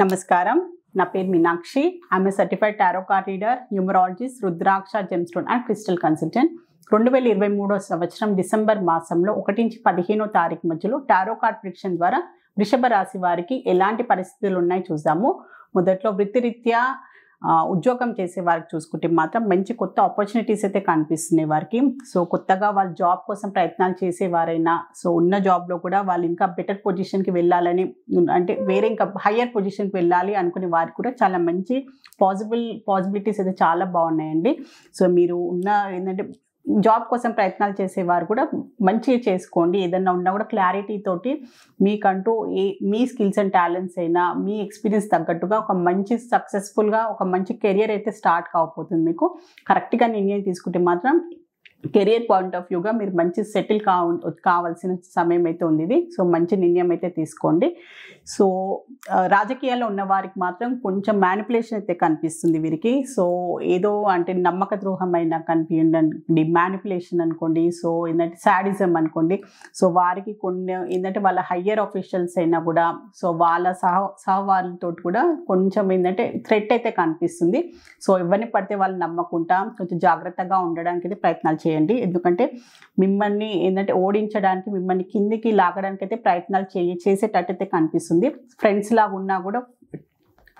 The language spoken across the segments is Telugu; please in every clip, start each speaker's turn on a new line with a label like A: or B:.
A: నమస్కారం నా పేరు మీనాక్షి ఆమె certified tarot card reader numerologist rudraksha gemstone and crystal consultant రెండు వేల ఇరవై మూడో సంవత్సరం డిసెంబర్ మాసంలో ఒకటి నుంచి పదిహేనో తారీఖు మధ్యలో టారోకార్ ప్రిక్షన్ ద్వారా వృషభ రాశి వారికి ఎలాంటి పరిస్థితులు ఉన్నాయి చూసాము మొదట్లో వృత్తిరీత్యా ఉద్యోగం చేసే వారికి చూసుకుంటే మాత్రం మంచి కొత్త ఆపర్చునిటీస్ అయితే కనిపిస్తున్నాయి వారికి సో కొత్తగా వాళ్ళు జాబ్ కోసం ప్రయత్నాలు చేసేవారైనా సో ఉన్న జాబ్లో కూడా వాళ్ళు ఇంకా బెటర్ పొజిషన్కి వెళ్ళాలని అంటే వేరే ఇంకా హయ్యర్ పొజిషన్కి వెళ్ళాలి అనుకునే వారికి కూడా చాలా మంచి పాసిబుల్ పాసిబిలిటీస్ అయితే చాలా బాగున్నాయండి సో మీరు ఉన్న ఏంటంటే జాబ్ కోసం ప్రయత్నాలు చేసేవారు కూడా మంచిగా చేసుకోండి ఏదన్నా ఉన్నా కూడా క్లారిటీ తోటి మీకంటూ ఏ మీ స్కిల్స్ అండ్ టాలెంట్స్ అయినా మీ ఎక్స్పీరియన్స్ తగ్గట్టుగా ఒక మంచి సక్సెస్ఫుల్గా ఒక మంచి కెరియర్ అయితే స్టార్ట్ కాకపోతుంది మీకు కరెక్ట్గా నిర్ణయం తీసుకుంటే మాత్రం కెరియర్ పాయింట్ ఆఫ్ వ్యూగా మీరు మంచి సెటిల్ కావాల్సిన సమయం అయితే ఉంది ఇది సో మంచి నిర్ణయం అయితే తీసుకోండి సో రాజకీయాల్లో ఉన్న వారికి మాత్రం కొంచెం మ్యానిపులేషన్ అయితే కనిపిస్తుంది వీరికి సో ఏదో అంటే నమ్మక ద్రోహమైన కనిపించండి మ్యానిపులేషన్ అనుకోండి సో ఏంటంటే శాడిజం అనుకోండి సో వారికి కొన్ని ఏంటంటే వాళ్ళ హయ్యర్ ఆఫీషియల్స్ అయినా కూడా సో వాళ్ళ సహ సహవారులతో కూడా కొంచెం ఏంటంటే థ్రెట్ అయితే కనిపిస్తుంది సో ఎవరిని పడితే వాళ్ళు నమ్మకుండా కొంచెం జాగ్రత్తగా ఉండడానికి అయితే ప్రయత్నాలు చేయాలి చేయండి ఎందుకంటే మిమ్మల్ని ఏంటంటే ఓడించడానికి మిమ్మల్ని కిందికి లాగడానికి అయితే ప్రయత్నాలు చేసేటట్టు అయితే కనిపిస్తుంది ఫ్రెండ్స్ లాగా ఉన్నా కూడా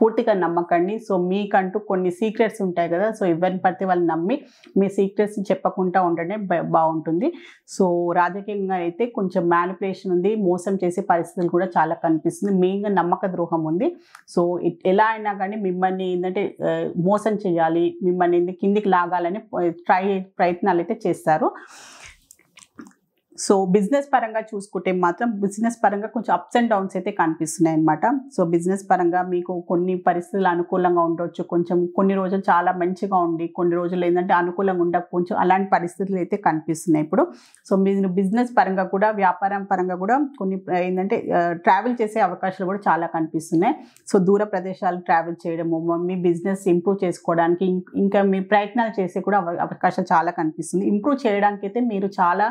A: పూర్తిగా నమ్మకండి సో మీకంటూ కొన్ని సీక్రెట్స్ ఉంటాయి కదా సో ఎవరిని పడితే వాళ్ళు నమ్మి మీ సీక్రెట్స్ చెప్పకుండా ఉండడమే బాగుంటుంది సో రాజకీయంగా అయితే కొంచెం మ్యానిపులేషన్ ఉంది మోసం చేసే పరిస్థితులు కూడా చాలా కనిపిస్తుంది మెయిన్గా నమ్మక ద్రోహం ఉంది సో ఎలా అయినా కానీ మిమ్మల్ని ఏంటంటే మోసం చేయాలి మిమ్మల్ని కిందికి లాగాలని ట్రై ప్రయత్నాలు అయితే చేస్తారు సో బిజినెస్ పరంగా చూసుకుంటే మాత్రం బిజినెస్ పరంగా కొంచెం అప్స్ అండ్ డౌన్స్ అయితే కనిపిస్తున్నాయి అనమాట సో బిజినెస్ పరంగా మీకు కొన్ని పరిస్థితులు అనుకూలంగా ఉండవచ్చు కొంచెం కొన్ని రోజులు చాలా మంచిగా ఉండి కొన్ని రోజులు ఏంటంటే అనుకూలంగా ఉండ కొంచెం అలాంటి పరిస్థితులు అయితే కనిపిస్తున్నాయి ఇప్పుడు సో మీరు బిజినెస్ పరంగా కూడా వ్యాపారం పరంగా కూడా కొన్ని ఏంటంటే ట్రావెల్ చేసే అవకాశాలు కూడా చాలా కనిపిస్తున్నాయి సో దూర ప్రదేశాలు ట్రావెల్ చేయడము మీ బిజినెస్ ఇంప్రూవ్ చేసుకోవడానికి ఇంకా మీ ప్రయత్నాలు చేసే కూడా అవకాశాలు చాలా కనిపిస్తుంది ఇంప్రూవ్ చేయడానికి అయితే మీరు చాలా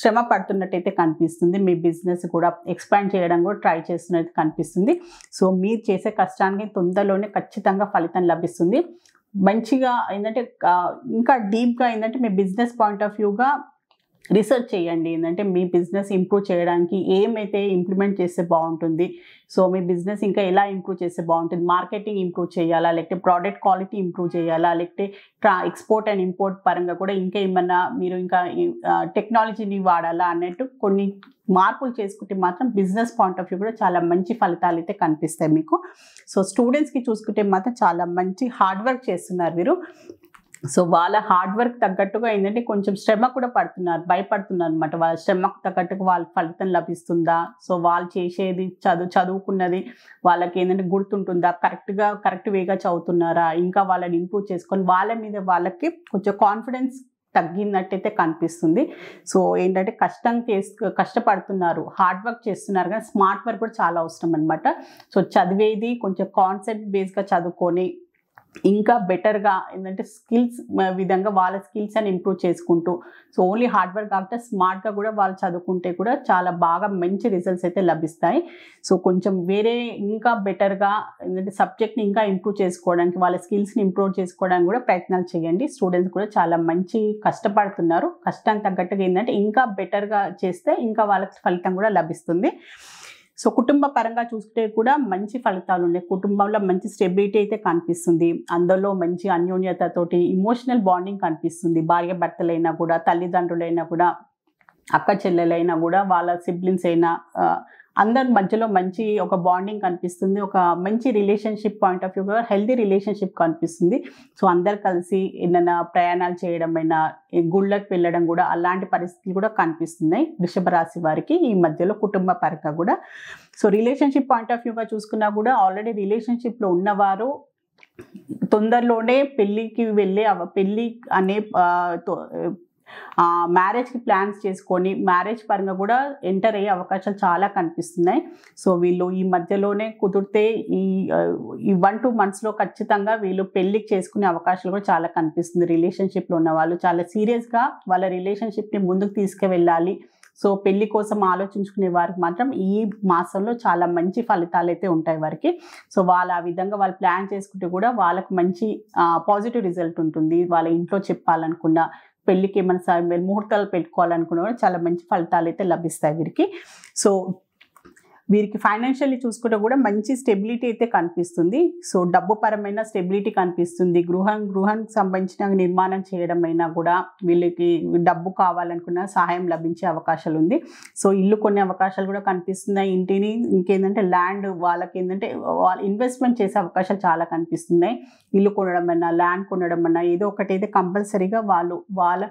A: శ్రమ పడుతున్నట్టయితే కనిపిస్తుంది మీ బిజినెస్ కూడా ఎక్స్పాండ్ చేయడం కూడా ట్రై చేస్తున్నట్టు కనిపిస్తుంది సో మీరు చేసే కష్టానికి తొందరలోనే ఖచ్చితంగా ఫలితం లభిస్తుంది మంచిగా ఏంటంటే ఇంకా డీప్గా ఏంటంటే మీ బిజినెస్ పాయింట్ ఆఫ్ వ్యూగా రీసెర్చ్ చేయండి ఏంటంటే మీ బిజినెస్ ఇంప్రూవ్ చేయడానికి ఏమైతే ఇంప్లిమెంట్ చేస్తే బాగుంటుంది సో మీ బిజినెస్ ఇంకా ఎలా ఇంప్రూవ్ చేస్తే బాగుంటుంది మార్కెటింగ్ ఇంప్రూవ్ చేయాలా లేకపోతే ప్రోడక్ట్ క్వాలిటీ ఇంప్రూవ్ చేయాలా లేకపోతే ట్రా ఎక్స్పోర్ట్ అండ్ ఇంపోర్ట్ పరంగా కూడా ఇంకా ఏమన్నా మీరు ఇంకా టెక్నాలజీని వాడాలా అన్నట్టు కొన్ని మార్పులు చేసుకుంటే మాత్రం బిజినెస్ పాయింట్ ఆఫ్ వ్యూ కూడా చాలా మంచి ఫలితాలు అయితే కనిపిస్తాయి మీకు సో స్టూడెంట్స్కి చూసుకుంటే మాత్రం చాలా మంచి హార్డ్ వర్క్ చేస్తున్నారు మీరు సో వాళ్ళ హార్డ్ వర్క్ తగ్గట్టుగా ఏంటంటే కొంచెం శ్రమ కూడా పడుతున్నారు భయపడుతున్నారు అనమాట వాళ్ళ శ్రమకు తగ్గట్టుగా వాళ్ళ ఫలితం లభిస్తుందా సో వాళ్ళు చేసేది చదువు చదువుకున్నది వాళ్ళకి ఏంటంటే గుర్తుంటుందా కరెక్ట్గా కరెక్ట్ వేగా చదువుతున్నారా ఇంకా వాళ్ళని ఇంప్రూవ్ చేసుకొని వాళ్ళ మీద వాళ్ళకి కొంచెం కాన్ఫిడెన్స్ తగ్గినట్టయితే కనిపిస్తుంది సో ఏంటంటే కష్టం చేసు కష్టపడుతున్నారు హార్డ్ వర్క్ చేస్తున్నారు కానీ స్మార్ట్ వర్క్ కూడా చాలా అవసరం అనమాట సో చదివేది కొంచెం కాన్సెప్ట్ బేస్గా చదువుకొని ఇంకా బెటర్గా ఏంటంటే స్కిల్స్ విధంగా వాళ్ళ స్కిల్స్ అని ఇంప్రూవ్ చేసుకుంటూ సో ఓన్లీ హార్డ్వర్క్ కాకుండా స్మార్ట్గా కూడా వాళ్ళు చదువుకుంటే కూడా చాలా బాగా మంచి రిజల్ట్స్ అయితే లభిస్తాయి సో కొంచెం వేరే ఇంకా బెటర్గా ఏంటంటే సబ్జెక్ట్ని ఇంకా ఇంప్రూవ్ చేసుకోవడానికి వాళ్ళ స్కిల్స్ని ఇంప్రూవ్ చేసుకోవడానికి కూడా ప్రయత్నాలు చేయండి స్టూడెంట్స్ కూడా చాలా మంచి కష్టపడుతున్నారు కష్టానికి తగ్గట్టుగా ఏంటంటే ఇంకా బెటర్గా చేస్తే ఇంకా వాళ్ళకి ఫలితం కూడా లభిస్తుంది సో కుటుంబ పరంగా చూసుకుంటే కూడా మంచి ఫలితాలు ఉన్నాయి కుటుంబంలో మంచి స్టెబిలిటీ అయితే కనిపిస్తుంది అందులో మంచి అన్యోన్యతతోటి ఇమోషనల్ బాండింగ్ కనిపిస్తుంది భార్య భర్తలైనా కూడా తల్లిదండ్రులైనా కూడా అక్క చెల్లెలైనా కూడా వాళ్ళ సిబ్లింగ్స్ అయినా అందరి మధ్యలో మంచి ఒక బాండింగ్ కనిపిస్తుంది ఒక మంచి relationship point of view healthy relationship కనిపిస్తుంది సో అందరు కలిసి ఏదైనా ప్రయాణాలు చేయడమైనా గుళ్ళకి వెళ్ళడం కూడా అలాంటి పరిస్థితులు కూడా కనిపిస్తున్నాయి వృషభ రాశి వారికి ఈ మధ్యలో కుటుంబ పరంగా కూడా సో రిలేషన్షిప్ పాయింట్ ఆఫ్ వ్యూగా చూసుకున్నా కూడా ఆల్రెడీ రిలేషన్షిప్లో ఉన్నవారు తొందరలోనే పెళ్ళికి వెళ్ళే పెళ్ళి అనే మ్యారేజ్కి ప్లాన్స్ చేసుకొని మ్యారేజ్ పరంగా కూడా ఎంటర్ అయ్యే అవకాశాలు చాలా కనిపిస్తున్నాయి సో వీళ్ళు ఈ మధ్యలోనే కుదిరితే ఈ ఈ వన్ టూ మంత్స్లో ఖచ్చితంగా వీళ్ళు పెళ్ళికి చేసుకునే అవకాశాలు కూడా చాలా కనిపిస్తుంది రిలేషన్షిప్లో ఉన్న వాళ్ళు చాలా సీరియస్గా వాళ్ళ రిలేషన్షిప్ని ముందుకు తీసుకువెళ్ళాలి సో పెళ్లి కోసం ఆలోచించుకునే వారికి మాత్రం ఈ మాసంలో చాలా మంచి ఫలితాలు అయితే ఉంటాయి వారికి సో వాళ్ళు ఆ విధంగా వాళ్ళు ప్లాన్ చేసుకుంటే కూడా వాళ్ళకు మంచి పాజిటివ్ రిజల్ట్ ఉంటుంది వాళ్ళ ఇంట్లో చెప్పాలనుకున్న పెళ్ళికి ఏమైనా ముహూర్తాలు పెట్టుకోవాలనుకున్న చాలా మంచి ఫలితాలు అయితే లభిస్తాయి వీరికి సో వీరికి ఫైనాన్షియల్లీ చూసుకుంటే కూడా మంచి స్టెబిలిటీ అయితే కనిపిస్తుంది సో డబ్బు పరమైన స్టెబిలిటీ కనిపిస్తుంది గృహం గృహానికి సంబంధించిన నిర్మాణం చేయడం అయినా కూడా వీళ్ళకి డబ్బు కావాలనుకున్న సహాయం లభించే అవకాశాలు ఉంది సో ఇల్లు కొన్ని అవకాశాలు కూడా కనిపిస్తున్నాయి ఇంటిని ఇంకేంటంటే ల్యాండ్ వాళ్ళకి ఏంటంటే వాళ్ళు ఇన్వెస్ట్మెంట్ చేసే అవకాశాలు చాలా కనిపిస్తున్నాయి ఇల్లు కొనడం అన్నా ల్యాండ్ కొనడం అన్నా ఏదో ఒకటి అయితే కంపల్సరీగా వాళ్ళు వాళ్ళ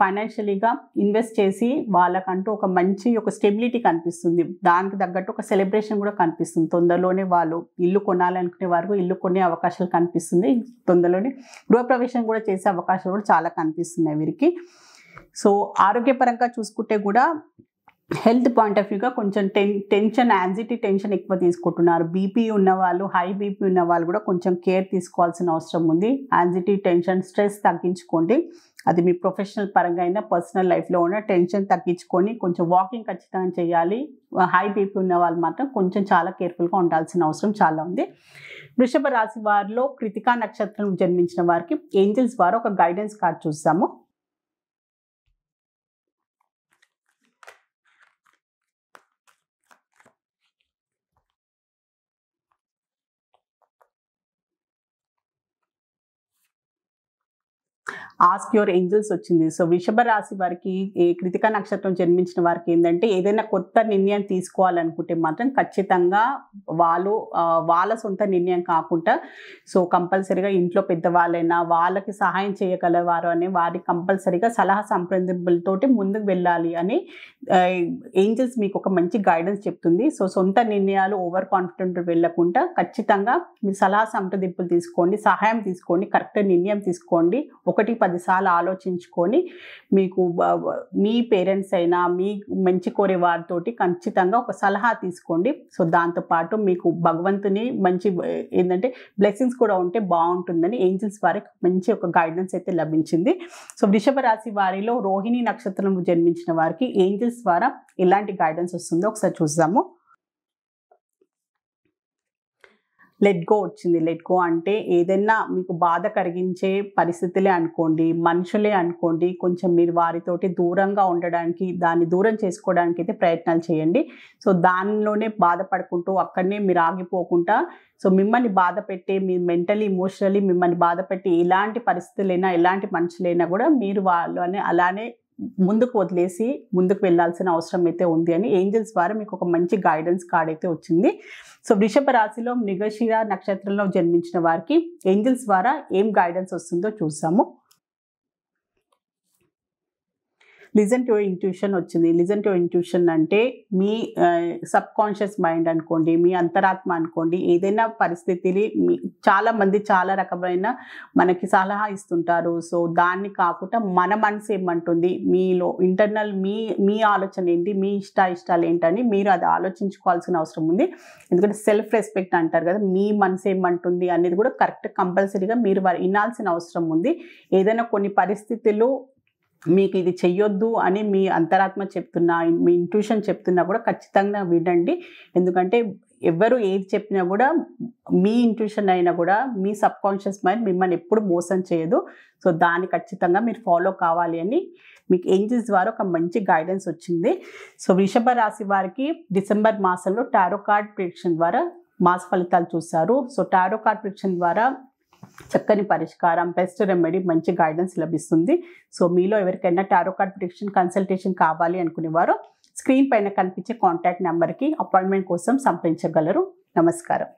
A: ఫైనాన్షియలీగా ఇన్వెస్ట్ చేసి వాళ్ళకంటూ ఒక మంచి ఒక స్టెబిలిటీ కనిపిస్తుంది దానికి తగ్గట్టు ఒక సెలబ్రేషన్ కూడా కనిపిస్తుంది తొందరలోనే వాళ్ళు ఇల్లు కొనాలనుకునే వారు ఇల్లు కొనే అవకాశాలు కనిపిస్తుంది తొందరలోనే గృహప్రవేశం కూడా చేసే అవకాశాలు కూడా చాలా కనిపిస్తున్నాయి వీరికి సో ఆరోగ్యపరంగా చూసుకుంటే కూడా హెల్త్ పాయింట్ ఆఫ్ వ్యూగా కొంచెం టెన్ టెన్షన్ యాన్జిటీ టెన్షన్ ఎక్కువ తీసుకుంటున్నారు బీపీ ఉన్నవాళ్ళు హై బీపీ ఉన్న వాళ్ళు కూడా కొంచెం కేర్ తీసుకోవాల్సిన అవసరం ఉంది యాన్జిటీ టెన్షన్ స్ట్రెస్ తగ్గించుకోండి అది మీ ప్రొఫెషనల్ పరంగా అయినా పర్సనల్ లైఫ్లో ఉన్న టెన్షన్ తగ్గించుకొని కొంచెం వాకింగ్ ఖచ్చితంగా చేయాలి హై బీపీ ఉన్న వాళ్ళు మాత్రం కొంచెం చాలా కేర్ఫుల్గా ఉండాల్సిన అవసరం చాలా ఉంది వృషభ రాశి వారిలో కృతికా నక్షత్రం జన్మించిన వారికి ఏంజల్స్ వారు ఒక గైడెన్స్ కార్డ్ చూస్తాము ఆస్క్ యువర్ ఏంజల్స్ వచ్చింది సో వృషభ రాశి వారికి కృతిక నక్షత్రం జన్మించిన వారికి ఏంటంటే ఏదైనా కొత్త నిర్ణయం తీసుకోవాలనుకుంటే మాత్రం ఖచ్చితంగా వాళ్ళు వాళ్ళ సొంత నిర్ణయం కాకుండా సో కంపల్సరిగా ఇంట్లో పెద్దవాళ్ళైనా వాళ్ళకి సహాయం చేయగలవారు అని వారి కంపల్సరిగా సలహా సంప్రదింపులతోటి ముందుకు వెళ్ళాలి అని ఏంజల్స్ మీకు ఒక మంచి గైడెన్స్ చెప్తుంది సో సొంత నిర్ణయాలు ఓవర్ కాన్ఫిడెంట్ వెళ్ళకుండా ఖచ్చితంగా మీ సలహా సంప్రదింపులు తీసుకోండి సహాయం తీసుకోండి కరెక్ట్ నిర్ణయం తీసుకోండి ఒకటి పదిసార్లు ఆలోచించుకొని మీకు మీ పేరెంట్స్ అయినా మీ మంచి కోరే వారితో ఖచ్చితంగా ఒక సలహా తీసుకోండి సో దాంతోపాటు మీకు భగవంతుని మంచి ఏంటంటే బ్లెస్సింగ్స్ కూడా ఉంటే బాగుంటుందని ఏంజిల్స్ వారికి మంచి ఒక గైడెన్స్ అయితే లభించింది సో వృషభ రాశి వారిలో రోహిణి నక్షత్రం జన్మించిన వారికి ఏంజిల్స్ ద్వారా ఎలాంటి గైడెన్స్ వస్తుందో ఒకసారి చూద్దాము లెట్ గో వచ్చింది లెట్ గో అంటే ఏదైనా మీకు బాధ కలిగించే పరిస్థితులే అనుకోండి మనుషులే అనుకోండి కొంచెం మీరు వారితోటి దూరంగా ఉండడానికి దాన్ని దూరం చేసుకోవడానికి అయితే ప్రయత్నాలు చేయండి సో దానిలోనే బాధపడుకుంటూ అక్కడనే మీరు ఆగిపోకుండా సో మిమ్మల్ని బాధ పెట్టే మీ మెంటలీ ఇమోషనలీ మిమ్మల్ని బాధ పెట్టి ఎలాంటి పరిస్థితులైనా ఎలాంటి మనుషులైనా కూడా మీరు వాళ్ళని అలానే ముందుకు వదిలేసి ముందుకు వెళ్లాల్సిన అవసరం అయితే ఉంది అని ఏంజల్స్ ద్వారా మీకు ఒక మంచి గైడెన్స్ కార్డ్ అయితే వచ్చింది సో వృషభ రాశిలో మృగశిర నక్షత్రంలో జన్మించిన వారికి ఏంజల్స్ ద్వారా ఏం గైడెన్స్ వస్తుందో చూసాము లిజన్ టు ఇంట్యూషన్ వచ్చింది లిజన్ టు ఇంట్యూషన్ అంటే మీ సబ్ కాన్షియస్ మైండ్ అనుకోండి మీ అంతరాత్మ అనుకోండి ఏదైనా పరిస్థితిని మీ చాలామంది చాలా రకమైన మనకి సలహా ఇస్తుంటారు సో దాన్ని కాకుండా మన మనసు ఏమంటుంది మీలో ఇంటర్నల్ మీ మీ ఆలోచన ఏంటి మీ ఇష్ట ఇష్టాలు ఏంటని మీరు అది ఆలోచించుకోవాల్సిన అవసరం ఉంది ఎందుకంటే సెల్ఫ్ రెస్పెక్ట్ అంటారు కదా మీ మనసు ఏమంటుంది అనేది కూడా కరెక్ట్ కంపల్సరీగా మీరు వినాల్సిన అవసరం ఉంది ఏదైనా కొన్ని పరిస్థితులు మీకు ఇది చెయ్యొద్దు అని మీ అంతరాత్మ చెప్తున్నా మీ ఇంట్యూషన్ చెప్తున్నా కూడా ఖచ్చితంగా వినండి ఎందుకంటే ఎవరు ఏది చెప్పినా కూడా మీ ఇంట్యూషన్ అయినా కూడా మీ సబ్ కాన్షియస్ మైండ్ మిమ్మల్ని ఎప్పుడు మోసం చేయదు సో దాన్ని ఖచ్చితంగా మీరు ఫాలో కావాలి అని మీకు ఏంజెస్ ద్వారా ఒక మంచి గైడెన్స్ వచ్చింది సో వృషభ రాశి వారికి డిసెంబర్ మాసంలో టారో కార్డ్ ప్రిడిక్షన్ ద్వారా మాస ఫలితాలు చూశారు సో టారో కార్డ్ ప్రిడిక్షన్ ద్వారా చక్కని పరిష్కారం బెస్ట్ రెమెడీ మంచి గైడెన్స్ లభిస్తుంది సో మీలో ఎవరికైనా టారో కార్డ్ ప్రిడిక్షన్ కన్సల్టేషన్ కావాలి అనుకునే వారు స్క్రీన్ పైన కనిపించే కాంటాక్ట్ నెంబర్కి అపాయింట్మెంట్ కోసం సంప్రదించగలరు నమస్కారం